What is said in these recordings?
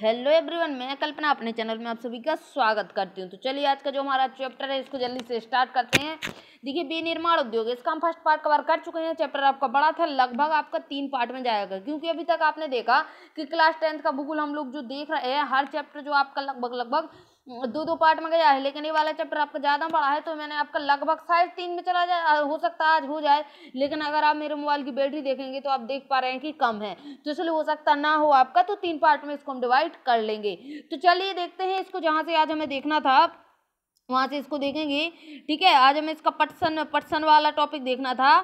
hello everyone मैं कल्पना अपने channel में आप सभी का स्वागत करती हूँ तो चलिए आज का जो हमारा चैप्टर है इसको जल्दी से स्टार्ट करते हैं देखिए विनिर्माण उद्योग इसका हम फर्स्ट पार्ट कवर कर चुके हैं चैप्टर आपका बड़ा था लगभग आपका तीन पार्ट में जाएगा क्योंकि अभी तक आपने देखा कि क्लास टेंथ का भूगोल हम लोग जो देख रहे हैं हर चैप्टर जो आपका लगभग लगभग दो दो पार्ट में गया है लेकिन ये वाला चैप्टर आपका ज़्यादा बड़ा है तो मैंने आपका लगभग साइज तीन में चला जाए हो सकता है आज हो जाए लेकिन अगर आप मेरे मोबाइल की बैटरी देखेंगे तो आप देख पा रहे हैं कि कम है तो इसलिए हो सकता ना हो आपका तो तीन पार्ट में इसको हम डिवाइड कर लेंगे तो चलिए देखते हैं इसको जहाँ से आज हमें देखना था वहाँ से इसको देखेंगे ठीक है आज हमें इसका पटसन पटसन वाला टॉपिक देखना था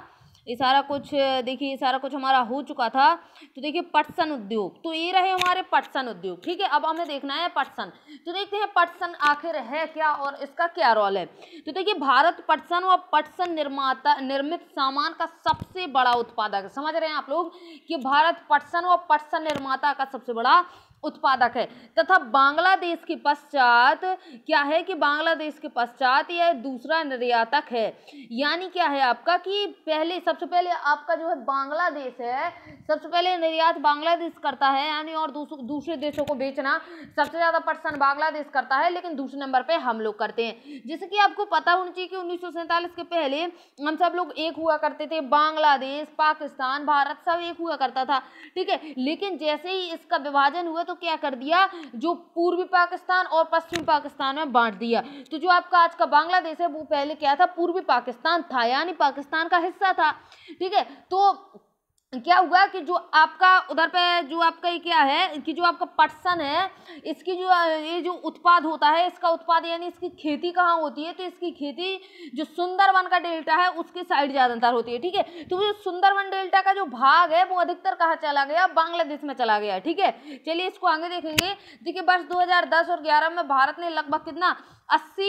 ये सारा कुछ देखिए सारा कुछ हमारा हो चुका था तो देखिए पटसन उद्योग तो ये रहे हमारे पटसन उद्योग ठीक है अब हमें देखना है पटसन तो देखते हैं पटसन आखिर है क्या और इसका क्या रोल है तो देखिए भारत पटसन व पटसन निर्माता निर्मित सामान का सबसे बड़ा उत्पादक समझ रहे हैं आप लोग कि भारत पटसन व पटसन निर्माता का सबसे बड़ा उत्पादक है तथा बांग्लादेश के पश्चात क्या है कि बांग्लादेश के पश्चात यह दूसरा निर्यातक है यानी क्या है आपका कि पहले सबसे पहले आपका जो है बांग्लादेश है सबसे पहले निर्यात बांग्लादेश करता है यानी और दूसरे देशों को बेचना सबसे ज़्यादा पर्सन बांग्लादेश करता है लेकिन दूसरे नंबर पर हम लोग करते हैं जैसे कि आपको पता होना चाहिए कि उन्नीस के पहले हम सब लोग एक हुआ करते थे बांग्लादेश पाकिस्तान भारत सब एक हुआ करता था ठीक है लेकिन जैसे ही इसका विभाजन हुआ तो तो क्या कर दिया जो पूर्वी पाकिस्तान और पश्चिमी पाकिस्तान में बांट दिया तो जो आपका आज का बांग्लादेश है वो पहले क्या था पूर्वी पाकिस्तान था यानी पाकिस्तान का हिस्सा था ठीक है तो क्या हुआ कि जो आपका उधर पे जो आपका ये क्या है कि जो आपका पटसन है इसकी जो ये जो उत्पाद होता है इसका उत्पाद यानी इसकी खेती कहाँ होती है तो इसकी खेती जो सुंदरवन का डेल्टा है उसके साइड ज़्यादातर होती है ठीक है तो जो सुंदरवन डेल्टा का जो भाग है वो अधिकतर कहाँ चला गया बांग्लादेश में चला गया ठीक है चलिए इसको आगे देखेंगे देखिए वर्ष दो और ग्यारह में भारत ने लगभग कितना अस्सी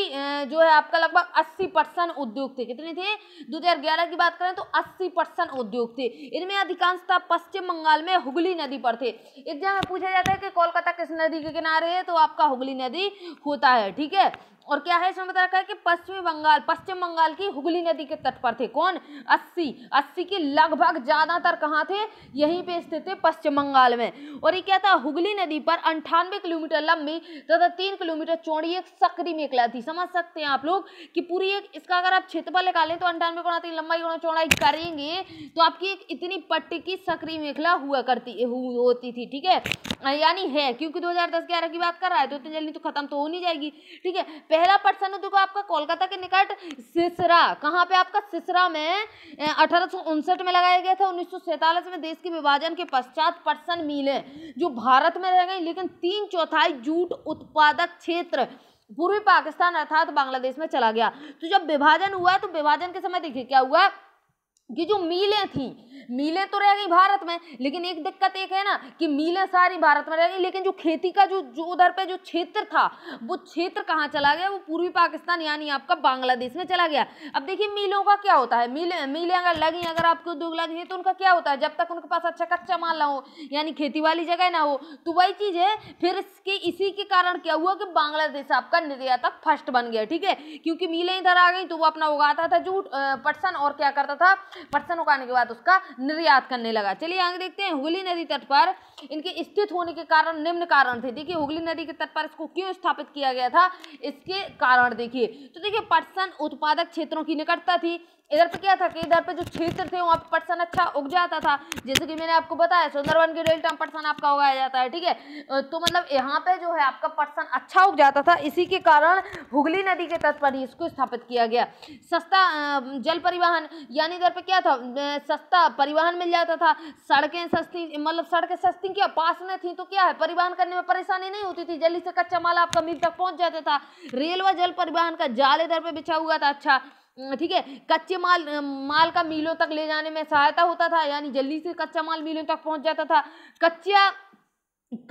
जो है आपका लगभग अस्सी परसेंट उद्योग थे कितने थे दो हजार ग्यारह की बात करें तो अस्सी परसेंट उद्योग थे इनमें अधिकांशता पश्चिम बंगाल में हुगली नदी पर थे एग्जाम में पूछा जाता है कि कोलकाता किस नदी के किनारे है तो आपका हुगली नदी होता है ठीक है और क्या है इसमें बता रखा है कि पश्चिमी बंगाल पश्चिम बंगाल की हुगली नदी के तट पर थे कौन अस्सी अस्सी के लगभग ज़्यादातर कहाँ थे यहीं पे स्थित थे पश्चिम बंगाल में और ये क्या था हुगली नदी पर अंठानवे किलोमीटर लंबी तथा तीन किलोमीटर चौड़ी एक सक्री मेखला थी समझ सकते हैं आप लोग कि पूरी एक इसका अगर आप क्षेत्रफल निकालें तो अंठानवे गुणा तीन लंबाई गुणा चौड़ाई करेंगे तो आपकी एक इतनी पट्टी की सक्री मेखला हुआ करती होती थी ठीक है यानी है क्योंकि दो हजार की बात कर रहा है तो इतनी जल्दी तो खत्म तो हो नहीं जाएगी ठीक है पहला पर्सन है देखो आपका कोलकाता के निकट सिसरा कहाँ पे आपका सिसरा में अठारह में लगाया गया था उन्नीस में देश के विभाजन के पश्चात पर्सन मिले जो भारत में रह गए लेकिन तीन चौथाई जूट उत्पादक क्षेत्र पूर्वी पाकिस्तान अर्थात बांग्लादेश में चला गया तो जब विभाजन हुआ तो विभाजन के समय देखिए क्या हुआ ये जो मीलें थी मीलें तो रह गई भारत में लेकिन एक दिक्कत एक है ना कि मीलें सारी भारत में रह गई लेकिन जो खेती का जो जो उधर पे जो क्षेत्र था वो क्षेत्र कहाँ चला गया वो पूर्वी पाकिस्तान यानी आपका बांग्लादेश में चला गया अब देखिए मीलों का क्या होता है मीलें मीलें अगर लगी अगर आपके उद्योग लगी है तो उनका क्या होता है जब तक उनके पास अच्छा कच्चा माल ना हो यानी खेती वाली जगह ना हो तो वही चीज़ है फिर इसके इसी के कारण क्या हुआ कि बांग्लादेश आपका निर्यातक फर्स्ट बन गया ठीक है क्योंकि मीलें इधर आ गई तो वो अपना उगाता था जूट पटसन और क्या करता था पटसन उगाने के बाद उसका निर्यात करने लगा चलिए आगे देखते हैं हुगली नदी तट पर इनके स्थित होने के कारण निम्न कारण थे देखिए हुगली नदी के तट पर इसको क्यों स्थापित किया गया था इसके कारण देखिए तो देखिए पटसन उत्पादक क्षेत्रों की निकटता थी इधर पे क्या था कि इधर पे जो क्षेत्र थे वहाँ पे पटसन अच्छा उग जाता था जैसे कि मैंने आपको बताया सुंदरवन की डेल्टा में पटसन आपका उगाया जाता है ठीक है तो मतलब यहाँ पे जो है आपका पटसन अच्छा उग जाता था इसी के कारण हुगली नदी के तट पर ही इसको स्थापित किया गया सस्ता जल परिवहन यानी इधर पे क्या था सस्ता परिवहन मिल जाता था सड़कें सस्ती मतलब सड़कें सस्ती क्या पास में थी तो क्या है परिवहन करने में परेशानी नहीं होती थी जल्दी से कच्चा माल आपका मिल तक पहुँच जाता था रेल व जल परिवहन का जाल इधर पर बिछा हुआ था अच्छा ठीक है कच्चे माल माल का मीलों तक ले जाने में सहायता होता था यानी जल्दी से कच्चा माल मीलों तक पहुंच जाता था कच्चा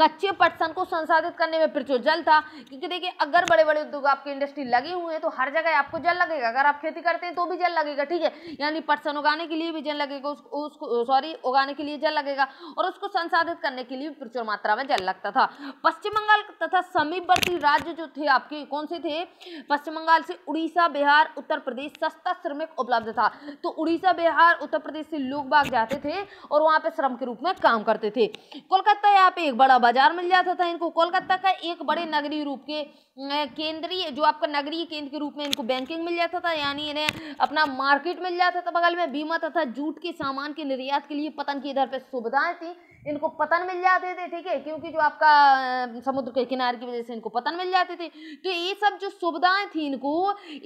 कच्चे पटसन को संसाधित करने में प्रचुर जल था क्योंकि देखिए अगर बड़े बड़े उद्योग आपके इंडस्ट्री लगे हुए हैं तो हर जगह आपको जल लगेगा अगर आप खेती करते हैं तो भी जल लगेगा ठीक है यानी पटसन उगाने के लिए भी जल लगेगा उसको उसको सॉरी उगाने के लिए जल लगेगा और उसको संसाधित करने के लिए भी प्रचुर मात्रा में जल लगता था पश्चिम बंगाल तथा समीपवर्ती राज्य जो थे आपके कौन से थे पश्चिम बंगाल से उड़ीसा बिहार उत्तर प्रदेश सस्ता श्रमिक उपलब्ध था तो उड़ीसा बिहार उत्तर प्रदेश से लोग बाग जाते थे और वहाँ पर श्रम के रूप में काम करते थे कोलकाता यहाँ पे एक बड़ा बड़ा बाजार मिल जाता था इनको कोलकाता का एक बड़े नगरीय रूप के केंद्रीय जो आपका नगरीय केंद्र के रूप में इनको बैंकिंग मिल जाता था यानी इन्हें अपना मार्केट मिल जाता था बगल में बीमा तथा जूट के सामान के निर्यात के लिए पतन की इधर पर सुविधाएं थी इनको पतन मिल जाते थे ठीक है क्योंकि जो आपका समुद्र के किनारे की वजह से इनको पतन मिल जाते थे तो ये सब जो सुविधाएं थी इनको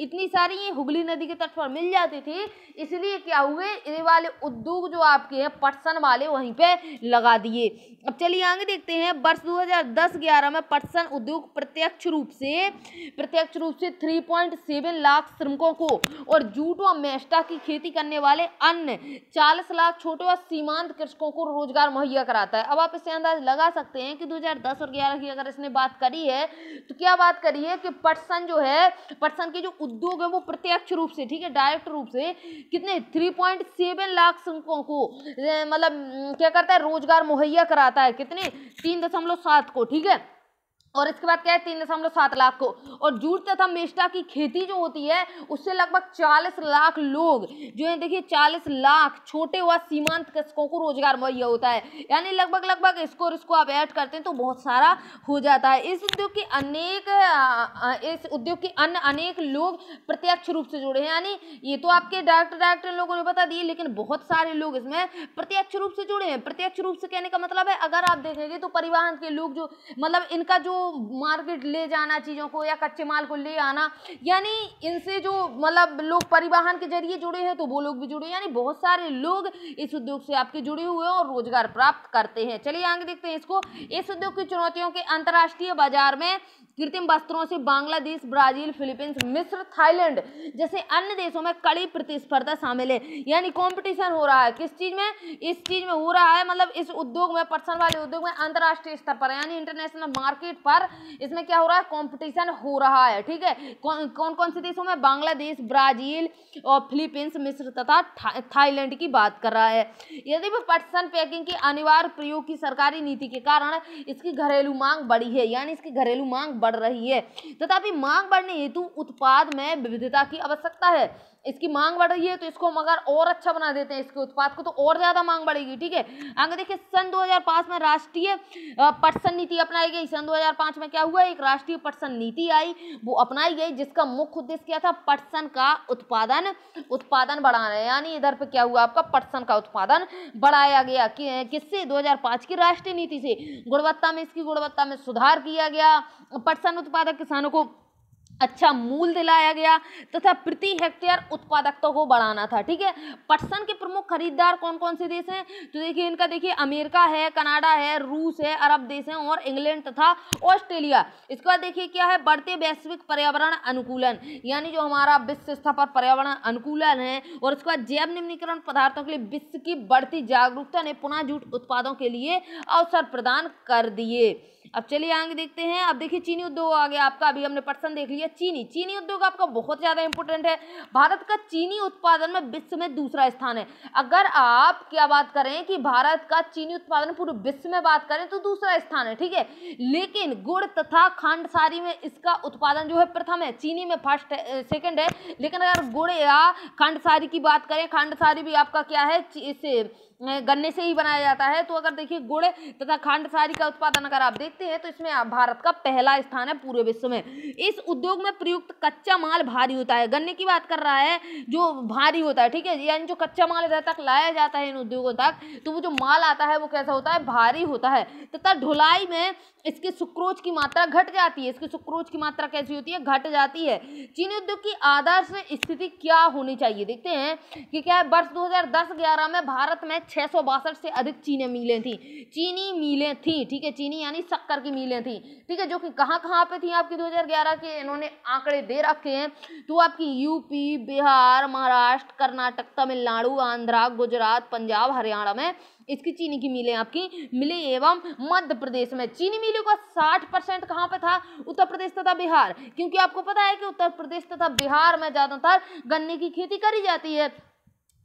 इतनी सारी ये हुगली नदी के तट पर मिल जाती थी इसलिए क्या हुए ये वाले उद्योग जो आपके हैं पटसन वाले वहीं पे लगा दिए अब चलिए आगे देखते हैं वर्ष दो हजार में पटसन उद्योग प्रत्यक्ष रूप से प्रत्यक्ष रूप से थ्री लाख श्रमिकों को और जूट व मेस्टा की खेती करने वाले अन्य चालीस लाख छोटे व सीमांत कृषकों को रोजगार मुहैया क्या कराता है अब आप इससे अंदाज लगा सकते हैं कि 2010 और 11 की अगर इसने बात करी है तो क्या बात करी है कि पटसन जो है पटसन के जो उद्योग है वो प्रत्यक्ष रूप से ठीक है डायरेक्ट रूप से कितने 3.7 लाख श्रमिकों को मतलब क्या करता है रोजगार मुहैया कराता है कितने तीन को ठीक है और इसके बाद क्या है तीन दशमलव सात लाख को और जूट तथा मेष्टा की खेती जो होती है उससे लगभग चालीस लाख लोग जो है देखिए चालीस लाख छोटे व सीमांत कृषकों को रोजगार मुहैया होता है यानी लगभग लगभग इसको और इसको आप ऐड करते हैं तो बहुत सारा हो जाता है इस उद्योग के अनेक इस उद्योग के अन्य अनेक लोग प्रत्यक्ष रूप से जुड़े हैं यानी ये तो आपके डायरेक्टर डायरेक्टर लोगों ने बता दिए लेकिन बहुत सारे लोग इसमें प्रत्यक्ष रूप से जुड़े हैं प्रत्यक्ष रूप से कहने का मतलब है अगर आप देखेंगे तो परिवहन के लोग जो मतलब इनका जो मार्केट ले जाना चीज़ों को या कच्चे माल को ले आना यानी इनसे जो मतलब लोग परिवहन के जरिए जुड़े हैं तो वो लोग भी जुड़े यानी बहुत सारे लोग इस उद्योग से आपके जुड़े हुए हैं और रोजगार प्राप्त करते हैं चलिए आगे देखते हैं इसको इस उद्योग की चुनौतियों के अंतर्राष्ट्रीय बाजार में कृत्रिम वस्त्रों से बांग्लादेश ब्राजील फिलीपींस मिस्र थाईलैंड जैसे अन्य देशों में कड़ी प्रतिस्पर्धा शामिल है यानी कंपटीशन हो रहा है किस चीज़ में इस चीज़ में हो रहा है मतलब इस उद्योग में पर्सन वाले उद्योग में अंतर्राष्ट्रीय स्तर पर यानी इंटरनेशनल मार्केट पर इसमें क्या हो रहा है कॉम्पिटिशन हो रहा है ठीक है कौन कौन, कौन से देशों में बांग्लादेश ब्राजील और फिलीपींस मिस्र तथा थाईलैंड की बात कर रहा है यदि वो पर्सन पैकिंग की अनिवार्य प्रयोग की सरकारी नीति के कारण इसकी घरेलू मांग बढ़ी है यानी इसकी घरेलू मांग बढ़ रही है तथापि मांग बढ़ने हेतु उत्पाद में विविधता की आवश्यकता है इसकी मांग बढ़ रही है तो इसको मगर और अच्छा बना देते हैं इसके उत्पाद को तो और ज़्यादा मांग बढ़ेगी ठीक है आगे देखिए सन 2005 में राष्ट्रीय पटसन नीति अपनाई गई सन 2005 में क्या हुआ एक राष्ट्रीय पटसन नीति आई वो अपनाई गई जिसका मुख्य उद्देश्य क्या था पटसन का उत्पादन उत्पादन बढ़ाना यानी इधर पर क्या हुआ आपका पटसन का उत्पादन बढ़ाया गया कि, किससे दो की राष्ट्रीय नीति से गुणवत्ता में इसकी गुणवत्ता में सुधार किया गया पटसन उत्पादक किसानों को अच्छा मूल दिलाया गया तथा तो प्रति हेक्टेयर उत्पादकता को बढ़ाना था ठीक है पटसन के प्रमुख खरीददार कौन कौन से देश हैं तो देखिए इनका देखिए अमेरिका है कनाडा है रूस है अरब देश हैं और इंग्लैंड तथा ऑस्ट्रेलिया इसके बाद देखिए क्या है बढ़ते वैश्विक पर्यावरण अनुकूलन यानी जो हमारा विश्व स्तर पर पर्यावरण अनुकूलन है और इसके बाद जैव निम्नीकरण पदार्थों के लिए विश्व की बढ़ती जागरूकता ने पुनः जूट उत्पादों के लिए अवसर प्रदान कर दिए अब चलिए आगे देखते हैं अब देखिए चीनी उद्योग आ गया आपका अभी हमने पर्सन देख लिया चीनी चीनी उद्योग आपका बहुत ज़्यादा इंपॉर्टेंट है भारत का चीनी उत्पादन में विश्व में दूसरा स्थान है अगर आप क्या बात करें कि भारत का चीनी उत्पादन पूरे विश्व में बात करें तो दूसरा स्थान है ठीक है लेकिन गुड़ तथा खांडसारी में इसका उत्पादन जो है प्रथम है चीनी में फर्स्ट है सेकेंड है लेकिन अगर गुड़ या खांडसारी की बात करें खांडसारी भी आपका क्या है इसे गन्ने से ही बनाया जाता है तो अगर देखिए गुड़ तथा खांड सारी का उत्पादन अगर आप देखते हैं तो इसमें भारत का पहला स्थान है पूरे विश्व में इस उद्योग में प्रयुक्त कच्चा माल भारी होता है गन्ने की बात कर रहा है जो भारी होता है ठीक है यानी जो कच्चा माल इधर तक लाया जाता है इन उद्योगों तक तो वो जो माल आता है वो कैसा होता है भारी होता है तथा ढुलाई में इसके सुक्रोच की मात्रा घट जाती है इसके सुक्रोच की मात्रा कैसी होती है घट जाती है चीनी उद्योग की आदर्श स्थिति क्या होनी चाहिए देखते हैं कि क्या है वर्ष 2010-11 में भारत में छः से अधिक चीनी मिलें थी चीनी मिलें थी ठीक है चीनी यानी शक्कर की मिलें थी ठीक है जो कि कहाँ कहाँ पे थी आपकी 2011 के इन्होंने आंकड़े दे रखे हैं तो आपकी यूपी बिहार महाराष्ट्र कर्नाटक तमिलनाडु आंध्रा गुजरात पंजाब हरियाणा में इसकी चीनी की मिलें आपकी मिले एवं मध्य प्रदेश में चीनी मिलों का 60 परसेंट कहाँ पर था उत्तर प्रदेश तथा बिहार क्योंकि आपको पता है कि उत्तर प्रदेश तथा बिहार में ज़्यादातर गन्ने की खेती करी जाती है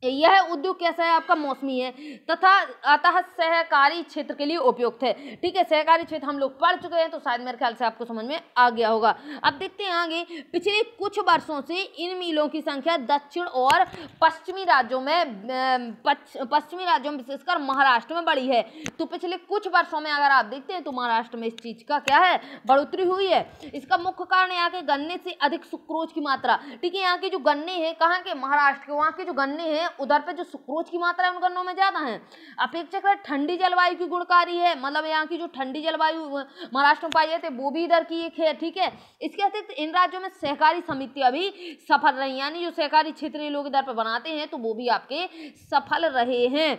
यह उद्योग कैसा है आपका मौसमी है तथा अतः सहकारी क्षेत्र के लिए उपयुक्त है ठीक है सहकारी क्षेत्र हम लोग पढ़ चुके हैं तो शायद मेरे ख्याल से आपको समझ में आ गया होगा अब देखते हैं आगे पिछले कुछ वर्षों से इन मिलों की संख्या दक्षिण और पश्चिमी राज्यों में पश्चिमी राज्यों में विशेषकर महाराष्ट्र में बढ़ी है तो पिछले कुछ वर्षों में अगर आप देखते हैं तो महाराष्ट्र में इस चीज़ का क्या है बढ़ोतरी हुई है इसका मुख्य कारण यहाँ के गन्ने से अधिक सुक्रोज की मात्रा ठीक है यहाँ के जो गन्ने हैं कहाँ के महाराष्ट्र के वहाँ के जो गन्ने हैं उधर पे जो सुक्रोज की मात्रा है उन गन्नों में ज़्यादा है अपेक्षाकृत ठंडी जलवायु की गुणकारी है मतलब यहाँ की जो ठंडी जलवायु महाराष्ट्र में पाई जाती है वो भी इधर की एक है ठीक है इसके अतिरिक्त इन राज्यों में सहकारी समितियाँ भी सफल रही यानी जो सहकारी क्षेत्रीय लोग इधर पर बनाते हैं तो वो भी आपके सफल रहे हैं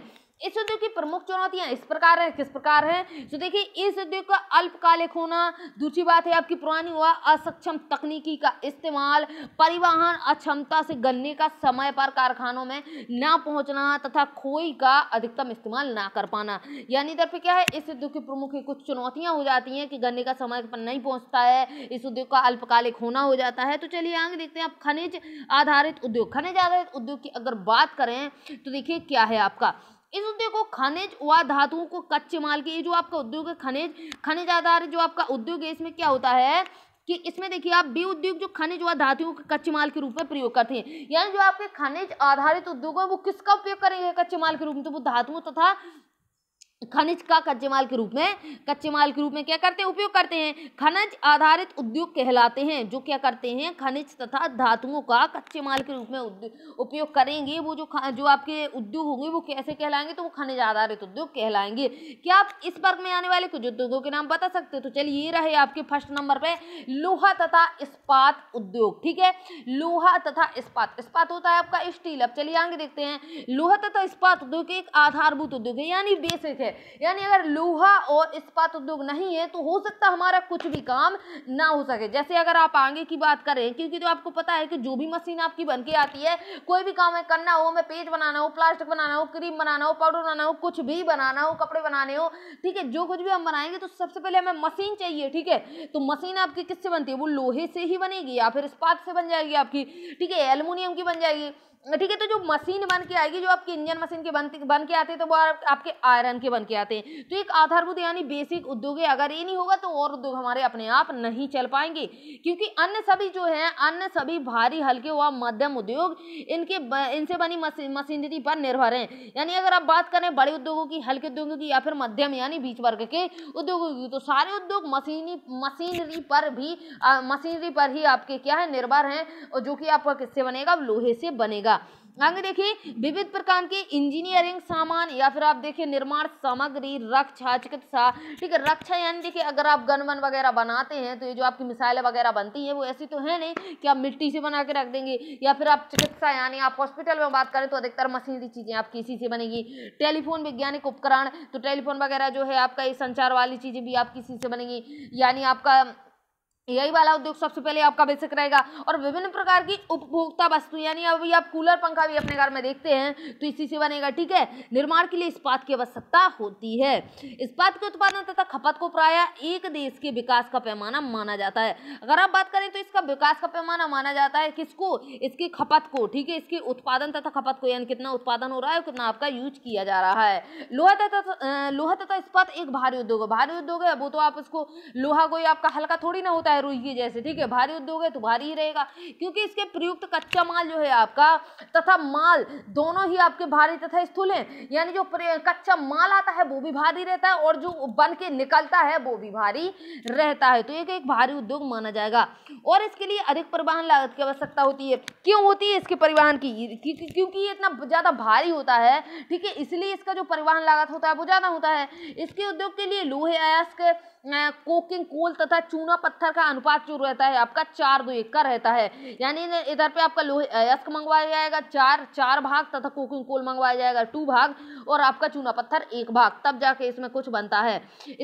इस उद्योग की प्रमुख चुनौतियां इस प्रकार है किस प्रकार है तो देखिए इस उद्योग का अल्पकालिक होना दूसरी बात है आपकी पुरानी हुआ असक्षम तकनीकी का इस्तेमाल परिवहन अक्षमता से गन्ने का समय पर कारखानों में ना पहुंचना तथा खोई का अधिकतम इस्तेमाल ना कर पाना यानी तरफ क्या है इस उद्योग की प्रमुख कुछ चुनौतियाँ हो जाती हैं कि गन्ने का समय पर नहीं पहुँचता है इस उद्योग का अल्पकालिक होना हो जाता है तो चलिए आगे देखते हैं आप खनिज आधारित उद्योग खनिज आधारित उद्योग की अगर बात करें तो देखिए क्या है आपका इस उद्योग को खनिज व धातुओं को कच्चे माल के ये जो आपका उद्योग है खनिज खनिज आधार जो आपका उद्योग है इसमें क्या होता है कि इसमें देखिए आप बी उद्योग जो खनिज व धातुओं के कच्चे माल के रूप में प्रयोग करते हैं यानी जो आपके खनिज आधारित उद्योग है वो किसका उपयोग करेंगे कच्चे माल के रूप में तो वो धातुओं तथा खनिज का कच्चे माल के रूप में कच्चे माल के रूप में क्या करते हैं उपयोग करते हैं खनिज आधारित उद्योग कहलाते हैं जो क्या करते हैं खनिज तथा धातुओं का कच्चे माल के रूप में उपयोग करेंगे वो जो जो आपके उद्योग होंगे वो कैसे कहलाएंगे तो वो खनिज आधारित उद्योग कहलाएंगे क्या आप इस वर्ग में आने वाले कुछ उद्योगों के नाम बता सकते हो तो चलिए ये रहे आपके फर्स्ट नंबर पर लोहा तथा इस्पात उद्योग ठीक है लोहा तथा इस्पात इस्पात होता है आपका स्टील अब चलिए आगे देखते हैं लोहा तथा इस्पात उद्योग एक आधारभूत उद्योग है यानी बेसिक है है यानी अगर लोहा और इस्पात उद्योग नहीं है तो हो सकता हमारा कुछ भी काम ना हो सके जैसे अगर आप आगे की बात करें क्योंकि तो आपको पता है कि जो भी मशीन आपकी बन के आती है कोई भी काम है करना हो हमें पेज बनाना हो प्लास्टिक बनाना हो क्रीम बनाना हो पाउडर बनाना हो कुछ भी बनाना हो कपड़े बनाने हो ठीक है जो कुछ भी हम बनाएंगे तो सबसे पहले हमें मशीन चाहिए ठीक है तो मशीन आपकी किससे बनती है वो लोहे से ही बनेगी या फिर इस्पात से बन जाएगी आपकी ठीक है एलमिनियम की बन जाएगी ठीक है तो जो मशीन बन के आएगी जो आपकी इंजन मशीन के बन बन के आते हैं तो वो आपके आयरन के बन के आते हैं तो एक आधारभूत यानी बेसिक उद्योग है अगर ये नहीं होगा तो और उद्योग हमारे अपने आप नहीं चल पाएंगे क्योंकि अन्य सभी जो हैं अन्य सभी भारी हल्के व मध्यम उद्योग इनके इनसे बनी मशीनरी पर निर्भर हैं यानी अगर आप बात करें बड़े उद्योगों की हल्के उद्योगों की या फिर मध्यम यानी बीच वर्ग के उद्योगों की तो सारे उद्योग मशीनी मशीनरी पर भी मशीनरी पर ही आपके क्या है निर्भर हैं जो कि आपका किससे बनेगा लोहे से बनेगा जाएगा आगे देखिए विविध प्रकार के इंजीनियरिंग सामान या फिर आप देखिए निर्माण सामग्री रक्षा चिकित्सा ठीक है रक्षा यानी देखिए अगर आप गन वन वगैरह बनाते हैं तो ये जो आपकी मिसाइलें वगैरह बनती हैं वो ऐसी तो है नहीं कि आप मिट्टी से बना के रख देंगे या फिर आप चिकित्सा यानी आप हॉस्पिटल में बात करें तो अधिकतर मशीनरी चीज़ें आपकी इसी से बनेगी टेलीफोन वैज्ञानिक उपकरण तो टेलीफोन वगैरह जो है आपका ये संचार वाली चीज़ें भी आपकी इसी से बनेगी यानी आपका यही वाला उद्योग सबसे पहले आपका बेसिक रहेगा और विभिन्न प्रकार की उपभोक्ता वस्तु यानी अभी आप कूलर पंखा भी अपने घर में देखते हैं तो इसी से बनेगा ठीक है निर्माण के लिए इस्पात की आवश्यकता होती है इस्पात के उत्पादन तथा खपत को प्राय एक देश के विकास का पैमाना माना जाता है अगर आप बात करें तो इसका विकास का पैमाना माना जाता है किसको इसकी खपत को ठीक है इसके उत्पादन तथा खपत को यानी कितना उत्पादन हो रहा है कितना आपका यूज किया जा रहा है लोहा तथा लोहा तथा इस्पात एक भारी उद्योग है भारी उद्योग है वो तो आप इसको लोहा कोई आपका हल्का थोड़ी ना होता होता है रुई रुइये जैसे ठीक है भारी उद्योग है तो भारी ही रहेगा क्योंकि इसके प्रयुक्त कच्चा माल जो है आपका तथा माल दोनों ही आपके भारी तथा स्थूल हैं यानी जो कच्चा माल आता है वो भी भारी रहता है और जो बन के निकलता है वो भी भारी रहता है तो एक एक भारी उद्योग माना जाएगा और इसके लिए अधिक परिवहन लागत की आवश्यकता होती है क्यों होती है इसके परिवहन की क्योंकि ये इतना ज़्यादा भारी होता है ठीक है इसलिए इसका जो परिवहन लागत होता है वो ज़्यादा होता है इसके उद्योग के लिए लोहे आयास के कोकिंग कोल तथा चूना पत्थर का अनुपात जो रहता है आपका चार दो एक का रहता है यानी इधर पे आपका लोहे अयस्क मंगवाया जाएगा चार चार भाग तथा कोकिंग कोल मंगवाया जाएगा टू भाग और आपका चूना पत्थर एक भाग तब जाके इसमें कुछ बनता है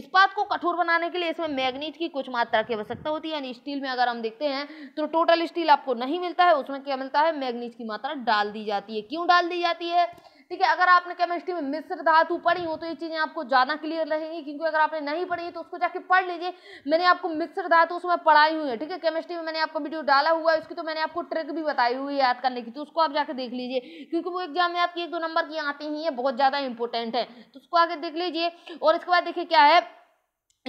इस्पात को कठोर बनाने के लिए इसमें मैग्नीट की कुछ मात्रा की आवश्यकता होती है यानी स्टील में अगर हम देखते हैं तो टोटल स्टील आपको नहीं मिलता है उसमें क्या मिलता है मैग्नीट की मात्रा डाल दी जाती है क्यों डाल दी जाती है ठीक है अगर आपने केमिस्ट्री में मिश्र धातु पढ़ी हो तो ये चीज़ें आपको ज़्यादा क्लियर रहेंगी क्योंकि अगर आपने नहीं पढ़ी तो उसको जाके पढ़ लीजिए मैंने आपको मिश्र धातु उसमें पढ़ाई हुई है ठीक है केमिस्ट्री में मैंने आपको वीडियो डाला हुआ है उसकी तो मैंने आपको ट्रिक भी बताई हुई है याद करने की तो उसको आप जाकर देख लीजिए क्योंकि वो एग्जाम में आपकी एक दो नंबर की आती ही है बहुत ज़्यादा इंपॉर्टेंट है तो उसको आगे देख लीजिए और इसके बाद देखिए क्या है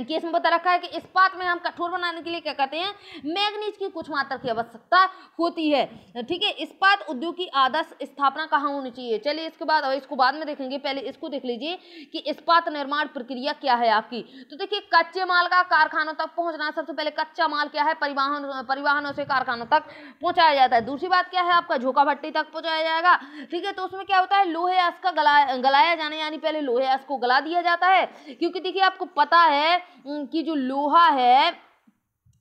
केस में बता रखा है कि इस्पात में हम कठोर बनाने के लिए क्या कहते हैं मैग्नीज की कुछ मात्रा की आवश्यकता होती है ठीक है इस्पात उद्योग की आदर्श स्थापना कहाँ होनी चाहिए चलिए इसके बाद और इसको बाद में देखेंगे पहले इसको देख लीजिए कि इस्पात निर्माण प्रक्रिया क्या है आपकी तो देखिए कच्चे माल का कारखानों तक पहुँचना सबसे पहले कच्चा माल क्या है परिवहन परिवहनों से कारखानों तक पहुँचाया जाता है दूसरी बात क्या है आपका झोंका भट्टी तक पहुँचाया जाएगा ठीक है तो उसमें क्या होता है लोहे अस का गलाया गलाया जाने यानी पहले लोहे अस को गला दिया जाता है क्योंकि देखिए आपको पता है कि जो लोहा है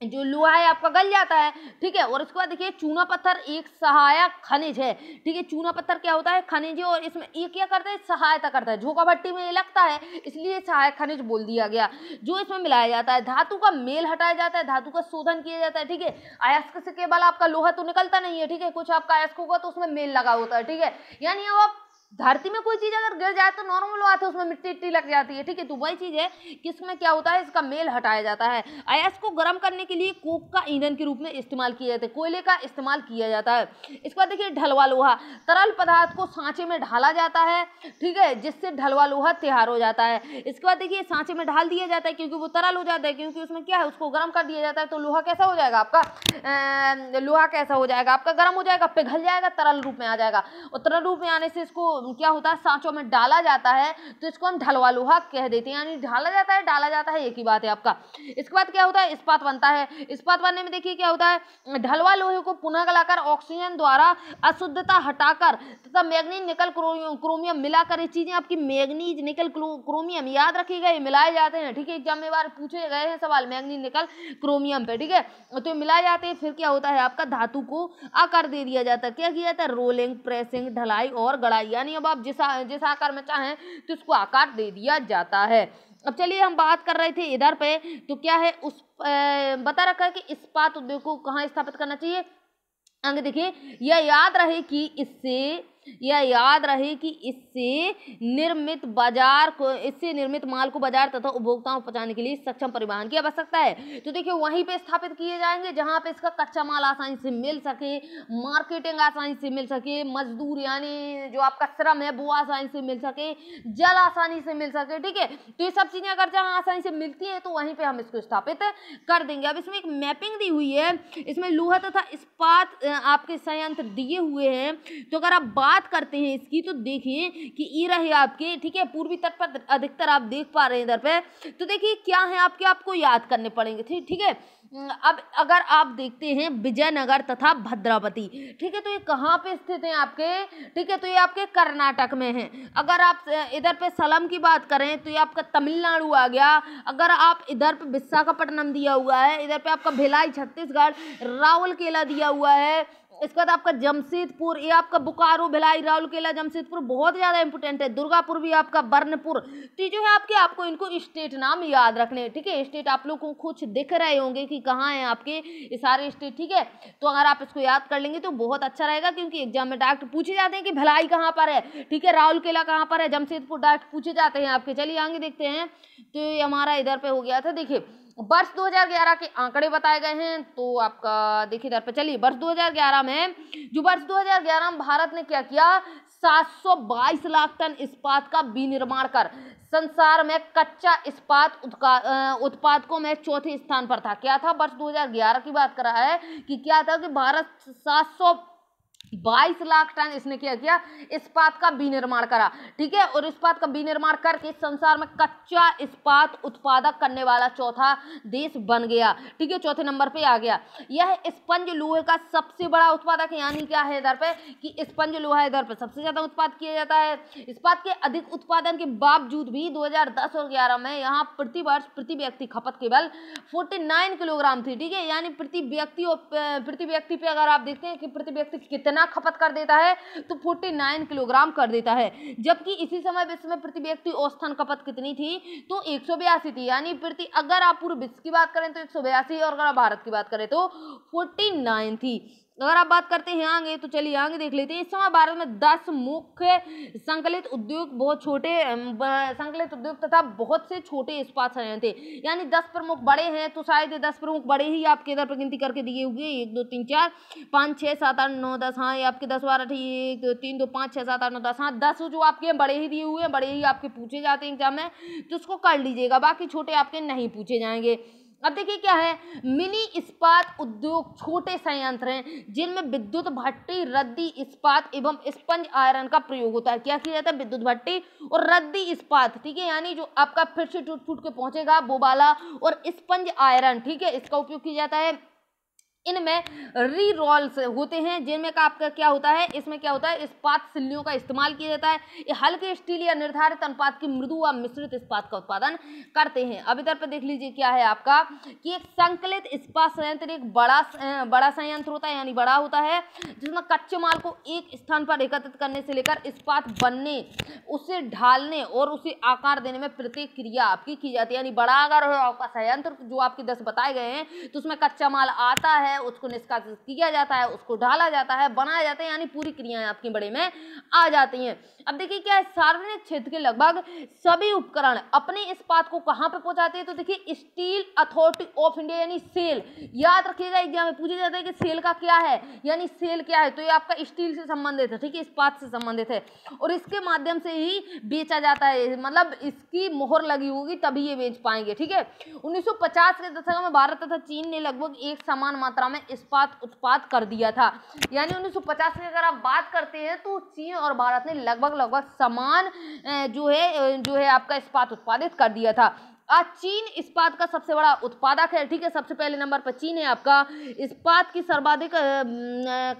जो लोहा है आपका गल जाता है ठीक है और इसके बाद देखिए चूना पत्थर एक सहायक खनिज है ठीक है चूना पत्थर क्या होता है खनिज और इसमें ये क्या करता है सहायता करता है झोंका भट्टी में ये लगता है इसलिए सहायक खनिज बोल दिया गया जो इसमें मिलाया जाता है धातु का मेल हटाया जाता है धातु का शोधन किया जाता है ठीक है अयस्क से केवल आपका लोहा तो निकलता नहीं है ठीक है कुछ आपका अयस्क होगा तो उसमें मेल लगा होता है ठीक है यानी अब आप धरती में कोई चीज़ अगर गिर जाए तो नॉर्मल बात है उसमें मिट्टी इट्टी लग जाती है ठीक है तो वही चीज़ है कि इसमें क्या होता है इसका मेल हटाया जाता है अयस को गर्म करने के लिए कोक का ईंधन के रूप में इस्तेमाल किया जाता है कोयले का इस्तेमाल किया जाता है इसके बाद देखिए ढलवा लोहा तरल पदार्थ को सांचे में ढाला जाता है ठीक है जिससे ढलवा लोहा तैयार हो जाता है इसके बाद देखिए सांचे में ढाल दिया जाता है क्योंकि वो तरल हो जाता है क्योंकि उसमें क्या है उसको गर्म कर दिया जाता है तो लोहा कैसा हो जाएगा आपका लोहा कैसा हो जाएगा आपका गर्म हो जाएगा पिघल जाएगा तरल रूप में आ जाएगा और तरल रूप में आने से इसको क्या होता है सांचों में डाला जाता है तो इसको हम ढलवा लोहा कह देते हैं यानी ढाला जाता है डाला जाता है एक ही बात है आपका इसके बाद क्या होता है इस्पात बनता है इस्पात बनने में देखिए क्या होता है ढलवा लोहे को पुनः गलाकर ऑक्सीजन द्वारा अशुद्धता हटाकर तथा मैग्नीज निकल क्रोमियम मिलाकर ये चीज़ें आपकी मैग्नीज निकल क्रोमियम याद रखी ये मिलाए जाते हैं ठीक है एग्जाम में बार पूछे गए हैं सवाल मैग्नीज निकल क्रोमियम पे ठीक है तो मिलाए जाते हैं फिर क्या होता है आपका धातु को आकार दे दिया जाता है क्या किया जाता है रोलिंग प्रेसिंग ढलाई और गड़ाई यानी अब आप जिस जिस आकार में चाहें तो उसको आकार दे दिया जाता है अब चलिए हम बात कर रहे थे इधर पे तो क्या है उस बता रखा है कि इस्पात उद्योग को कहाँ स्थापित करना चाहिए आगे देखिए यह याद रहे कि इससे यह याद रहे कि इससे निर्मित बाजार को इससे निर्मित माल को बाजार तथा उपभोक्ताओं पहुंचाने के लिए सक्षम परिवहन की आवश्यकता है तो देखिए वहीं पे स्थापित किए जाएंगे जहां पे इसका कच्चा माल आसानी से मिल सके मार्केटिंग आसानी से मिल सके मजदूर यानी जो आपका श्रम है वो आसानी से मिल सके जल आसानी से मिल सके ठीक है तो ये सब चीज़ें अगर जहाँ आसानी से मिलती हैं तो वहीं पर हम इसको स्थापित कर देंगे अब इसमें एक मैपिंग दी हुई है इसमें लोहा तथा इस्पात आपके संयंत्र दिए हुए हैं तो अगर आप बात बात करते हैं इसकी तो देखिए कि ई रहे आपके ठीक है पूर्वी तट पर अधिकतर आप देख पा रहे हैं इधर पे तो देखिए क्या है आपके आपको याद करने पड़ेंगे ठीक ठीक है अब अगर आप देखते हैं विजयनगर तथा भद्रावती ठीक है तो ये कहाँ पे स्थित हैं आपके ठीक है तो ये आपके कर्नाटक में हैं अगर आप इधर पे सलम की बात करें तो ये आपका तमिलनाडु आ गया अगर आप इधर पे विशाखापट्टनम दिया हुआ है इधर पे आपका भिलाई छत्तीसगढ़ रावल केला दिया हुआ है इसके बाद आपका जमशेदपुर ये आपका बुकारो भिलाई राउरकेला जमशेदपुर बहुत ज़्यादा इंपोर्टेंट है दुर्गापुर भी आपका बर्नपुर तो ये जो है आपके आपको इनको स्टेट नाम याद रखने हैं ठीक है स्टेट आप लोग को कुछ दिख रहे होंगे कि कहाँ हैं आपके ये सारे स्टेट ठीक है तो अगर आप इसको याद कर लेंगे तो बहुत अच्छा रहेगा क्योंकि एग्जाम में डायरेक्ट पूछे जाते हैं कि भिलाई कहाँ पर है ठीक है राउरकेला कहाँ पर है जमशेदपुर डायरेक्ट पूछे जाते हैं आपके चलिए आगे देखते हैं तो ये हमारा इधर पर हो गया था देखिए वर्ष 2011 के आंकड़े बताए गए हैं तो आपका देखिए इधर पर चलिए वर्ष 2011 में जो वर्ष 2011 में भारत ने क्या किया 722 लाख टन इस्पात का विनिर्माण कर संसार में कच्चा इस्पात उत्पादकों में चौथे स्थान पर था क्या था वर्ष 2011 की बात कर रहा है कि क्या था कि भारत सात बाईस लाख टन इसने क्या किया इस्पात का विनिर्माण करा ठीक है और इस्पात का विनिर्माण करके संसार में कच्चा इस्पात उत्पादक करने वाला चौथा देश बन गया ठीक है चौथे नंबर पे आ गया यह स्पंज लोहे का सबसे बड़ा उत्पादक यानी क्या है इधर पे कि स्पंज लोहा इधर पे सबसे ज़्यादा उत्पाद किया जाता है इस्पात के अधिक उत्पादन के बावजूद भी दो और ग्यारह में यहाँ प्रति वर्ष प्रति व्यक्ति खपत केवल फोर्टी किलोग्राम थी ठीक है यानी प्रति व्यक्ति प्रति व्यक्ति पे अगर आप देखते हैं कि प्रति व्यक्ति कितना बना खपत कर देता है तो फोर्टी नाइन किलोग्राम कर देता है जबकि इसी समय विश्व में प्रति व्यक्ति औस्थान खपत कितनी थी तो एक थी यानी प्रति अगर आप पूरे विश्व की बात करें तो एक और अगर आप भारत की बात करें तो फोर्टी थी अगर आप बात करते हैं आगे तो चलिए आगे देख लेते हैं इस समय भारत में दस मुख्य संकलित उद्योग बहुत छोटे संकलित उद्योग तथा बहुत से छोटे इस्पात संयंत्र थे यानी दस प्रमुख बड़े हैं तो शायद दस प्रमुख बड़े ही आपके इधर पर गिनती करके दिए हुए एक दो तीन चार पाँच छः सात आठ नौ दस हाँ ये आपके दस बारह एक दो तीन दो पाँच छः सात आठ नौ दस हाँ दस जो आपके बड़े ही दिए हुए हैं बड़े ही आपके पूछे जाते हैं एग्जाम में तो उसको कर लीजिएगा बाकी छोटे आपके नहीं पूछे जाएंगे अब देखिए क्या है मिनी इस्पात उद्योग छोटे संयंत्र हैं जिनमें विद्युत भट्टी रद्दी इस्पात एवं स्पंज आयरन का प्रयोग होता है क्या किया जाता है विद्युत भट्टी और रद्दी इस्पात ठीक है यानी जो आपका फिर से टूट फूट के पहुंचेगा बोबाला और स्पंज आयरन ठीक है इसका उपयोग किया जाता है इनमें री रोल्स होते हैं जिनमें का आपका क्या होता है इसमें क्या होता है इस्पात सिल्लियों का इस्तेमाल किया जाता है ये हल्के स्टील या निर्धारित अनुपात की मृदु व मिश्रित इस्पात का उत्पादन करते हैं अब इधर पर देख लीजिए क्या है आपका कि एक संकलित इस्पात संयंत्र एक बड़ा बड़ा संयंत्र होता है यानी बड़ा होता है जिसमें कच्चे माल को एक स्थान पर एकत्रित करने से लेकर इस्पात बनने उसे ढालने और उसे आकार देने में प्रत्येक क्रिया आपकी की जाती है यानी बड़ा अगर आपका संयंत्र जो आपके दस बताए गए हैं तो उसमें कच्चा माल आता है है उसको निष्कासित किया जाता है उसको ढाला जाता है बनाया जाता है यानी पूरी क्रियाएं आपके बड़े में आ जाती हैं अब देखिए क्या है सार्वजनिक क्षेत्र के लगभग सभी उपकरण अपने इस बात को कहाँ पर पहुँचाते हैं तो देखिए स्टील अथॉरिटी ऑफ इंडिया यानी सेल याद रखिएगा एग्जाम में पूछा जाता है कि सेल का क्या है यानी सेल क्या है तो ये आपका स्टील से संबंधित है ठीक है इस्पात से संबंधित है और इसके माध्यम से ही बेचा जाता है मतलब इसकी मोहर लगी होगी तभी ये बेच पाएंगे ठीक है 1950 के दशक में भारत तथा चीन ने लगभग एक समान मात्रा मात्रा में इस्पात उत्पाद कर दिया था यानी 1950 में अगर आप बात करते हैं तो चीन और भारत ने लगभग लगभग समान जो है जो है आपका इस्पात उत्पादित कर दिया था आज चीन इस्पात का सबसे बड़ा उत्पादक है ठीक है सबसे पहले नंबर पर चीन है आपका इस्पात की सर्वाधिक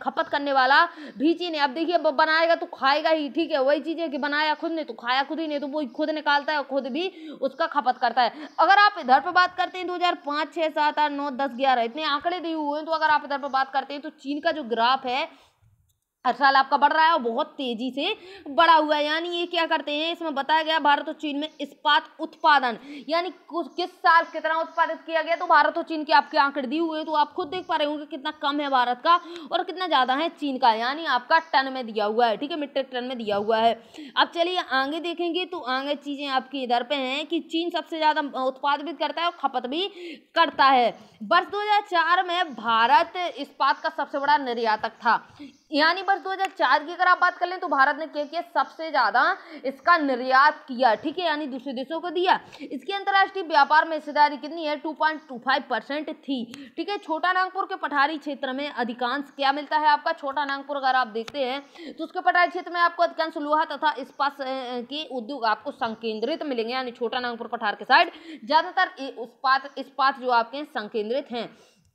खपत करने वाला भी चीन है अब देखिए बनाएगा तो खाएगा ही ठीक है वही चीज़ है कि बनाया खुद ने तो खाया खुद ही नहीं तो वो खुद निकालता है और खुद भी उसका खपत करता है अगर आप इधर पर बात करते हैं दो हज़ार पाँच छः सात आठ नौ दस ग्यारह इतने आंकड़े दिए हुए हैं तो अगर आप इधर पर बात करते हैं तो चीन का जो ग्राफ है हर साल आपका बढ़ रहा है और बहुत तेजी से बढ़ा हुआ है यानी ये क्या करते हैं इसमें बताया गया भारत और चीन में इस्पात उत्पादन यानी किस साल कितना उत्पादित किया गया तो भारत और चीन के आपके आंकड़े दिए हुए तो आप खुद देख पा रहे होंगे कितना कम है भारत का और कितना ज़्यादा है चीन का यानी आपका टन में दिया हुआ है ठीक है मिट्टी टन में दिया हुआ है अब चलिए आगे देखेंगे तो आगे चीज़ें आपकी इधर पर हैं कि चीन सबसे ज़्यादा उत्पाद भी करता है और खपत भी करता है वर्ष दो में भारत इस्पात का सबसे बड़ा निर्यातक था यानी पर 2004 की अगर आप बात कर लें तो भारत ने क्या किया सबसे ज़्यादा इसका निर्यात किया ठीक है यानी दूसरे देशों को दिया इसकी अंतर्राष्ट्रीय व्यापार में हिस्सेदारी कितनी है 2.25 परसेंट थी ठीक है छोटा नागपुर के पठारी क्षेत्र में अधिकांश क्या मिलता है आपका छोटा नागपुर अगर आप देखते हैं तो उसके पठारी क्षेत्र में आपको अधिकांश लोहा तथा इस्पात के उद्योग आपको संकेंद्रित मिलेंगे यानी छोटा नागपुर पठार के साइड ज़्यादातर इस्पात इस्पात जो आपके संकेंद्रित हैं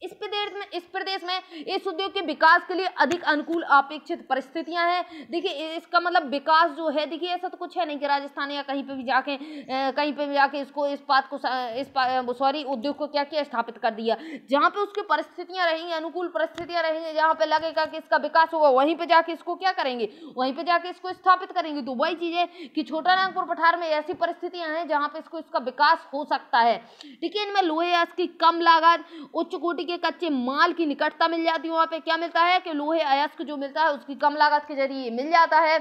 इस प्रदेश में इस प्रदेश में इस उद्योग के विकास के लिए अधिक अनुकूल अपेक्षित परिस्थितियां हैं देखिए इसका मतलब विकास जो है देखिए ऐसा तो कुछ है नहीं कि राजस्थान या कहीं पे भी जाके कहीं पे भी जाके इसको इस बात को इस सॉरी उद्योग को क्या किया स्थापित कर दिया जहाँ पे उसकी परिस्थितियां रहेंगी अनुकूल परिस्थितियाँ रहेंगी जहाँ पे लगेगा कि इसका विकास होगा वहीं पर जाके इसको क्या करेंगे वहीं पर जाके इसको स्थापित करेंगे तो वही चीज़ है कि छोटा नागपुर पठार में ऐसी परिस्थितियाँ हैं जहाँ पे इसको इसका विकास हो सकता है ठीक है इनमें लोहे की कम लागत उच्च कोटि के कच्चे माल की निकटता मिल जाती है वहाँ पे क्या मिलता है कि लोहे अयस्क जो मिलता है उसकी कम लागत के जरिए मिल जाता है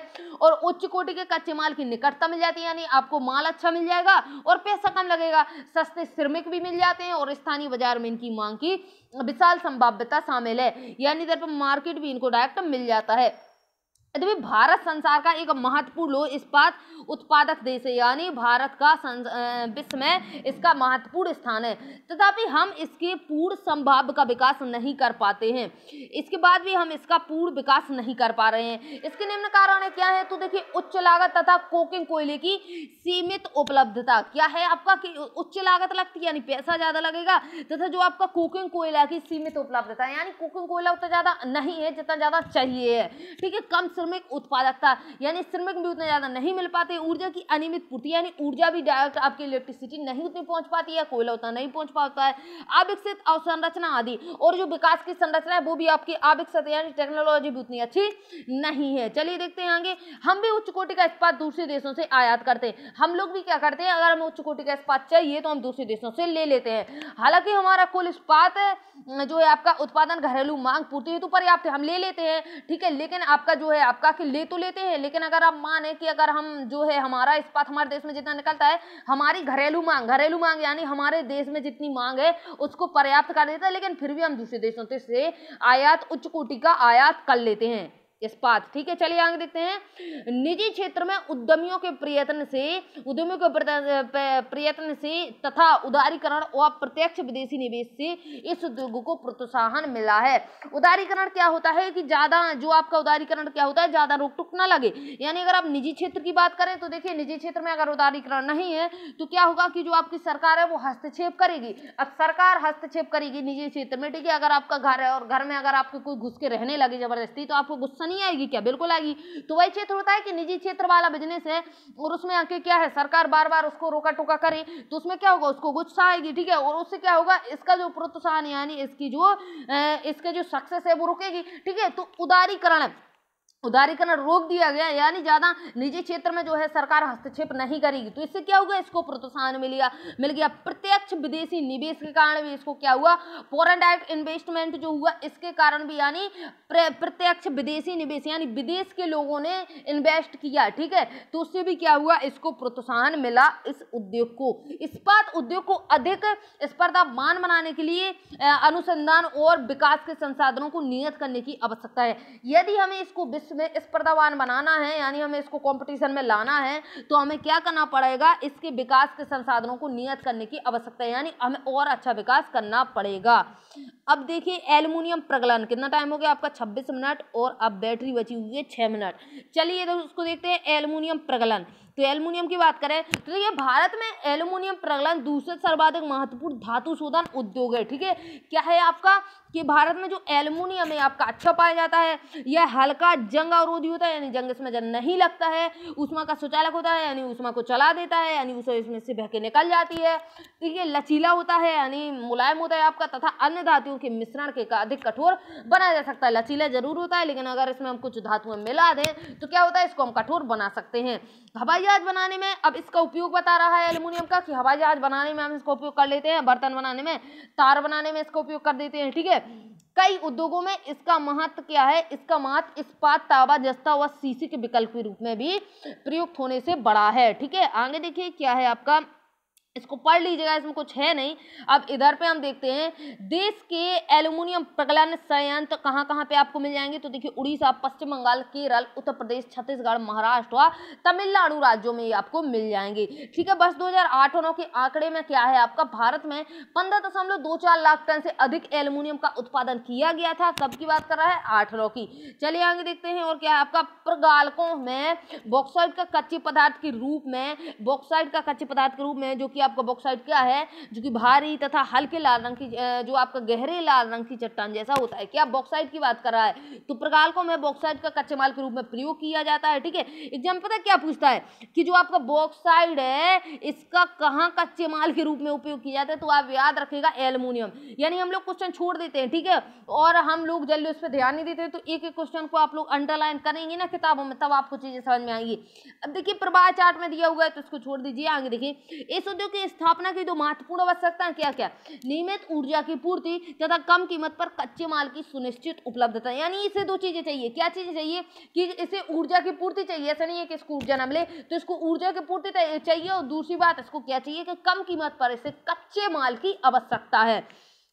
और उच्च कोटि के कच्चे माल की निकटता मिल जाती है यानी आपको माल अच्छा मिल जाएगा और पैसा कम लगेगा सस्ते श्रमिक भी मिल जाते हैं और स्थानीय बाजार में इनकी मांग की विशाल संभाव्यता शामिल है यानी इधर पर मार्केट भी इनको डायरेक्ट मिल जाता है यद्यपि भारत संसार का एक महत्वपूर्ण लोह इस्पात उत्पादक देश है यानी भारत का विश्व में इसका महत्वपूर्ण स्थान है तथापि हम इसके पूर्ण संभाव का विकास नहीं कर पाते हैं इसके बाद भी हम इसका पूर्ण विकास नहीं कर पा रहे हैं इसके निम्न कारण क्या है तो देखिए उच्च लागत तथा कोकिंग कोयले की सीमित उपलब्धता क्या है आपका उच्च लागत लगती यानी पैसा ज़्यादा लगेगा तथा जो आपका कोकिंग कोयला की सीमित उपलब्धता है यानी कोकिंग कोयला उतना ज़्यादा नहीं है जितना ज़्यादा चाहिए ठीक है कम श्रमिक उत्पादकता यानी श्रमिक भी उतना ज़्यादा नहीं मिल पाते ऊर्जा की अनियमित पूर्ति यानी ऊर्जा भी डायरेक्ट आपकी इलेक्ट्रिसिटी नहीं उतनी पहुंच पाती है कोयला उतना नहीं पहुंच पाता है अविकसित अवसंरचना आदि और जो विकास की संरचना है वो भी आपकी अविकसित यानी टेक्नोलॉजी भी उतनी अच्छी नहीं है चलिए देखते हैं आगे हम भी उच्च कोटि का इस्पात दूसरे देशों से आयात करते हैं हम लोग भी क्या करते हैं अगर हमें उच्च कोटि का इस्पात चाहिए तो हम दूसरे देशों से ले लेते हैं हालांकि हमारा कुल इस्पात जो है आपका उत्पादन घरेलू मांग पूर्ति हेतु पर्याप्त है हम ले लेते हैं ठीक है लेकिन आपका जो है आपका कि ले तो लेते हैं लेकिन अगर आप माने कि अगर हम जो है हमारा इस्पात हमारे देश में जितना निकलता है हमारी घरेलू मांग घरेलू मांग यानी हमारे देश में जितनी मांग है उसको पर्याप्त कर देता है लेकिन फिर भी हम दूसरे देशों से आयात उच्च कोटि का आयात कर लेते हैं इस्पात ठीक है चलिए आगे देखते हैं निजी क्षेत्र में उद्यमियों के प्रयत्न से उद्यमियों के प्रयत्न से तथा उदारीकरण व प्रत्यक्ष विदेशी निवेश से इस उद्योग को प्रोत्साहन मिला है उदारीकरण क्या होता है कि ज्यादा जो आपका उदारीकरण क्या होता है ज्यादा रोक टुक ना लगे यानी अगर आप निजी क्षेत्र की बात करें तो देखिए निजी क्षेत्र में अगर उदारीकरण नहीं है तो क्या होगा कि जो आपकी सरकार है वो हस्तक्षेप करेगी अब सरकार हस्तक्षेप करेगी निजी क्षेत्र में ठीक है अगर आपका घर है और घर में अगर आपको कोई घुस के रहने लगे जबरदस्ती तो आपको गुस्सा नहीं आएगी क्या बिल्कुल आएगी तो वही क्षेत्र होता है कि निजी क्षेत्र वाला बिजनेस है और उसमें आके क्या है सरकार बार बार उसको रोका टोका करे तो उसमें क्या होगा उसको गुस्सा आएगी ठीक है और उससे क्या होगा इसका जो प्रोत्साहन यानी इसकी जो इसके जो सक्सेस है वो रुकेगी ठीक है तो उदारीकरण उदारीकरण रोक दिया गया यानी ज़्यादा निजी क्षेत्र में जो है सरकार हस्तक्षेप नहीं करेगी तो इससे क्या होगा इसको प्रोत्साहन मिल गया मिल गया प्रत्यक्ष विदेशी निवेश के कारण भी इसको क्या हुआ फॉरन डायरेक्ट इन्वेस्टमेंट जो हुआ इसके कारण भी यानी प्रत्यक्ष विदेशी निवेश यानी विदेश के लोगों ने इन्वेस्ट किया ठीक है तो उससे भी क्या हुआ इसको प्रोत्साहन मिला इस उद्योग को इस्पात उद्योग को अधिक मान बनाने के लिए अनुसंधान और विकास के संसाधनों को नियत करने की आवश्यकता है यदि हमें इसको इसमें स्पर्धावान बनाना है यानी हमें इसको कंपटीशन में लाना है तो हमें क्या करना पड़ेगा इसके विकास के संसाधनों को नियत करने की आवश्यकता है यानी हमें और अच्छा विकास करना पड़ेगा अब देखिए एल्यूमिनियम प्रगलन कितना टाइम हो गया आपका छब्बीस मिनट और अब बैटरी बची हुई है छः मिनट चलिए तो उसको देखते हैं एल्यूमिनियम प्रगलन तो एल्युमिनियम की बात करें तो देखिए भारत में एल्युमिनियम प्रगलन दूसरे सर्वाधिक महत्वपूर्ण धातु शोधन उद्योग है ठीक है क्या है आपका कि भारत में जो एल्युमिनियम है आपका अच्छा पाया जाता है यह हल्का जंग अवरोधी होता है यानी जंग इसमें जब नहीं लगता है उष्मा का सुचालक होता है यानी उष्मा को चला देता है यानी उसे इसमें से बहके निकल जाती है ठीक है लचीला होता है यानी मुलायम होता है आपका तथा अन्य धातुओं के मिश्रण के अधिक कठोर बनाया जा सकता है लचीला जरूर होता है लेकिन अगर इसमें हम कुछ धातुएं मिला दें तो क्या होता है इसको हम कठोर बना सकते हैं हवाई जहाज बनाने में अब इसका उपयोग बता रहा है एल्यूमिनियम का कि हवाई जहाज बनाने में हम इसका उपयोग कर लेते हैं बर्तन बनाने में तार बनाने में इसका उपयोग कर देते हैं ठीक है कई उद्योगों में इसका महत्व क्या है इसका महत्व इस्पात तांबा जस्ता व सीसी के विकल्प के रूप में भी प्रयुक्त होने से बड़ा है ठीक है आगे देखिए क्या है आपका इसको पढ़ लीजिएगा इसमें कुछ है नहीं अब इधर पे हम देखते हैं देश के एल्यूमिनियम प्रकलन संयंत्र कहाँ कहाँ पे आपको मिल जाएंगे तो देखिए उड़ीसा पश्चिम बंगाल केरल उत्तर प्रदेश छत्तीसगढ़ महाराष्ट्र और तमिलनाडु राज्यों में ये आपको मिल जाएंगे ठीक है बस 2008 और नौ के आंकड़े में क्या है आपका भारत में पंद्रह लाख टन से अधिक एल्यूमिनियम का उत्पादन किया गया था सब की बात कर रहा है आठ नौ की चलिए आगे देखते हैं और क्या है आपका प्रगालकों में बॉक्साइड का कच्चे पदार्थ के रूप में बॉक्साइड का कच्चे पदार्थ के रूप में जो कि कि आपका बॉक्साइट क्या है जो कि भारी तथा हल्के लाल रंग की जो आपका गहरे लाल रंग की चट्टान जैसा होता है क्या बॉक्साइट की बात कर रहा है तो प्रकाल को में बॉक्साइट का कच्चे माल के रूप में प्रयोग किया जाता है ठीक है एग्जाम पता क्या पूछता है कि जो आपका बॉक्साइड है इसका कहाँ कच्चे माल के रूप में उपयोग किया जाता है तो आप याद रखेगा एलुमिनियम यानी हम लोग क्वेश्चन छोड़ देते हैं ठीक है और हम लोग जल्दी उस पर ध्यान नहीं देते तो एक एक क्वेश्चन को आप लोग अंडरलाइन करेंगे ना किताबों में तब आपको चीज़ें समझ में आएंगी अब देखिए प्रवाह चार्ट में दिया हुआ है तो इसको छोड़ दीजिए आगे देखिए इस उद्योग की स्थापना की जो तो महत्वपूर्ण आवश्यकता क्या क्या नियमित ऊर्जा की पूर्ति तथा कम कीमत पर कच्चे माल की सुनिश्चित उपलब्धता यानी इसे दो चीजें चाहिए क्या चीजें चाहिए कि इसे ऊर्जा की पूर्ति चाहिए ऐसा नहीं है कि इसको ऊर्जा न मिले तो इसको ऊर्जा की पूर्ति चाहिए और दूसरी बात इसको क्या चाहिए कि कम कीमत पर इसे कच्चे माल की आवश्यकता है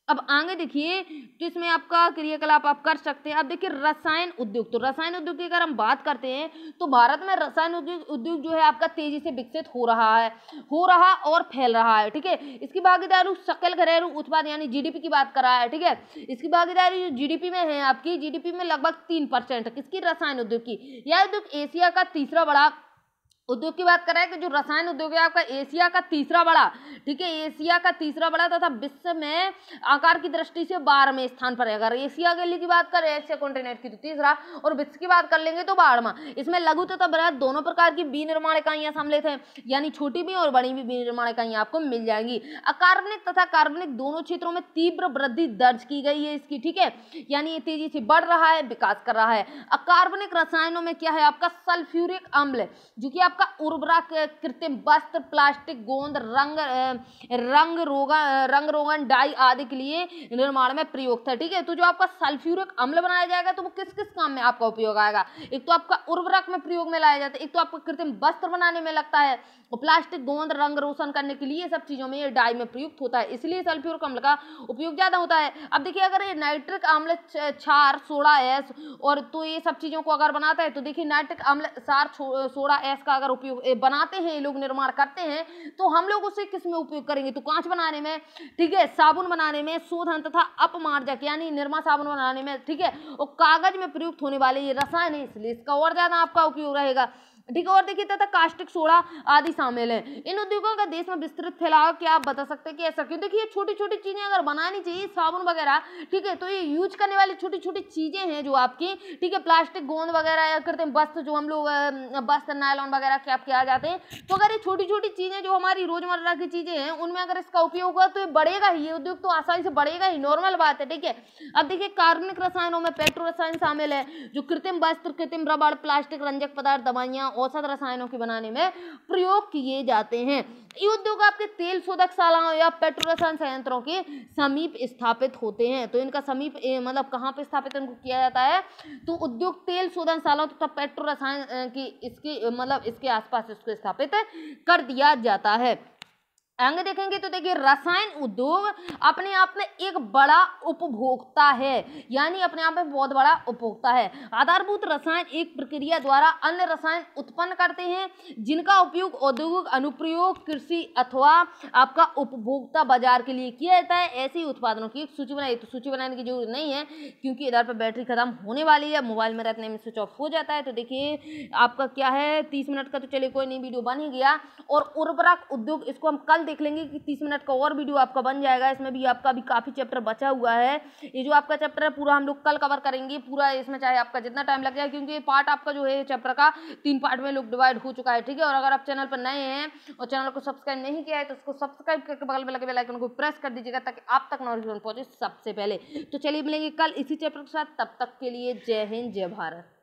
अब आगे देखिए तो इसमें आपका क्रियाकलाप आप कर सकते हैं अब देखिए रसायन उद्योग तो रसायन उद्योग की अगर हम बात करते हैं तो भारत में रसायन उद्योग उद्योग जो है आपका तेजी से विकसित हो रहा है हो रहा और फैल रहा है ठीक है इसकी भागीदारी सकल घरेलू उत्पाद यानी जीडीपी की बात कर रहा है ठीक है इसकी भागीदारी जो जीडीपी में है आपकी जीडीपी में लगभग तीन परसेंट किसकी रसायन उद्योग की यह उद्योग एशिया का तीसरा बड़ा उद्योग की बात करें कि तो जो रसायन उद्योग है आपका एशिया का तीसरा बड़ा ठीक है एशिया का तीसरा बड़ा तथा विश्व में आकार की दृष्टि से बारहवें स्थान पर है अगर एशिया के लिए की बात करें एशिया कॉन्टिनेंट की तो तीसरा और विश्व की बात कर लेंगे तो बारहवा इसमें लघु तथा बृहद दोनों प्रकार की विनिर्माण इकाइयाँ सम्मिलित हैं यानी छोटी भी और बड़ी भी विनिर्माण इकाइयाँ आपको मिल जाएंगी अकार्बनिक तथा कार्बनिक दोनों क्षेत्रों में तीव्र वृद्धि दर्ज की गई है इसकी ठीक है यानी ये तेजी से बढ़ रहा है विकास कर रहा है अकार्बनिक रसायनों में क्या है आपका सल्फ्यूरिक अम्ल जो कि आप आपका उर्वरक कृत्रिम वस्त्र प्लास्टिक गोंद रंग रंग रोगा रंग रोगन डाई आदि के लिए निर्माण में प्रयोग था ठीक है तो जो आपका सल्फ्यूरिक अम्ल बनाया जाएगा तो वो किस किस काम में आपका उपयोग आएगा एक तो आपका उर्वरक में प्रयोग में लाया जाता है एक तो आपका कृत्रिम वस्त्र बनाने में लगता है और प्लास्टिक गोंद रंग रोशन करने के लिए सब चीज़ों में ये डाई में प्रयुक्त होता है इसलिए सल्फ्यूरिक अम्ल का उपयोग ज़्यादा होता है अब देखिए अगर ये नाइट्रिक अम्ल क्षार सोडा एस और तो ये सब चीज़ों को अगर बनाता है तो देखिए नाइट्रिक अम्ल सार सोडा एस का अगर अगर उपयोग बनाते हैं ये लोग निर्माण करते हैं तो हम लोग उसे किस में उपयोग करेंगे तो कांच बनाने में ठीक है साबुन बनाने में शोधन तथा अपमार्जक यानी निर्मा साबुन बनाने में ठीक है और कागज में प्रयुक्त होने वाले ये रसायन है इसलिए इसका और ज़्यादा आपका उपयोग रहेगा ठीक है और देखिए तथा कास्टिक सोडा आदि शामिल है इन उद्योगों का देश में विस्तृत फैलाव क्या आप बता सकते हैं कि ऐसा क्यों देखिए छोटी छोटी चीज़ें अगर बनानी चाहिए साबुन वगैरह ठीक है तो ये यूज करने वाली छोटी छोटी चीज़ें हैं जो आपकी ठीक है प्लास्टिक गोंद वगैरह या करते हैं वस्त्र जो हम लोग वस्त्र नायलॉन वगैरह के आपके आ जाते हैं तो अगर ये छोटी छोटी चीज़ें जो हमारी रोजमर्रा की चीज़ें हैं उनमें अगर इसका उपयोग हुआ तो ये बढ़ेगा ही ये उद्योग तो आसानी से बढ़ेगा ही नॉर्मल बात है ठीक है अब देखिए कार्बनिक रसायनों में पेट्रो रसायन शामिल है जो कृत्रिम वस्त्र कृत्रिम रबड़ प्लास्टिक रंजक पदार्थ दवाइयाँ औसत रसायनों के बनाने में प्रयोग किए जाते हैं ये उद्योग आपके तेल शोधक शालाओं या पेट्रोल रसायन संयंत्रों के समीप स्थापित होते हैं तो इनका समीप मतलब कहाँ पे स्थापित इनको किया जाता है तो उद्योग तेल शोधन शालाओं तथा पेट्रोल रसायन की इसकी मतलब इसके आसपास इसको स्थापित कर दिया जाता है अंग देखेंगे तो देखिए रसायन उद्योग अपने आप में एक बड़ा उपभोक्ता है यानी अपने आप में बहुत बड़ा उपभोक्ता है आधारभूत रसायन एक प्रक्रिया द्वारा अन्य रसायन उत्पन्न करते हैं जिनका उपयोग औद्योगिक अनुप्रयोग कृषि अथवा आपका उपभोक्ता बाजार के लिए किया जाता है ऐसे उत्पादनों की सूची बनाई तो सूची बनाने की जरूरत नहीं है क्योंकि इधर पर बैटरी खत्म होने वाली है मोबाइल में रहने में स्विच ऑफ हो जाता है तो देखिए आपका क्या है तीस मिनट का तो चलिए कोई नहीं वीडियो बन ही गया और उर्वरक उद्योग इसको हम कल देख लेंगे कि तीस मिनट का और वीडियो आपका बन जाएगा इसमें भी आपका अभी काफ़ी चैप्टर बचा हुआ है ये जो आपका चैप्टर है पूरा हम लोग कल कवर करेंगे पूरा इसमें चाहे आपका जितना टाइम लग जाए क्योंकि ये पार्ट आपका जो है चैप्टर का तीन पार्ट में लोग डिवाइड हो चुका है ठीक है और अगर आप चैनल पर नए हैं और चैनल को सब्सक्राइब नहीं किया है तो उसको सब्सक्राइब करके बगल में लगे बेलाइकन को प्रेस कर दीजिएगा ताकि आप तक नोटिफिकेशन पहुंचे सबसे पहले तो चलिए मिलेंगे कल इसी चैप्टर के साथ तब तक के लिए जय हिंद जय भारत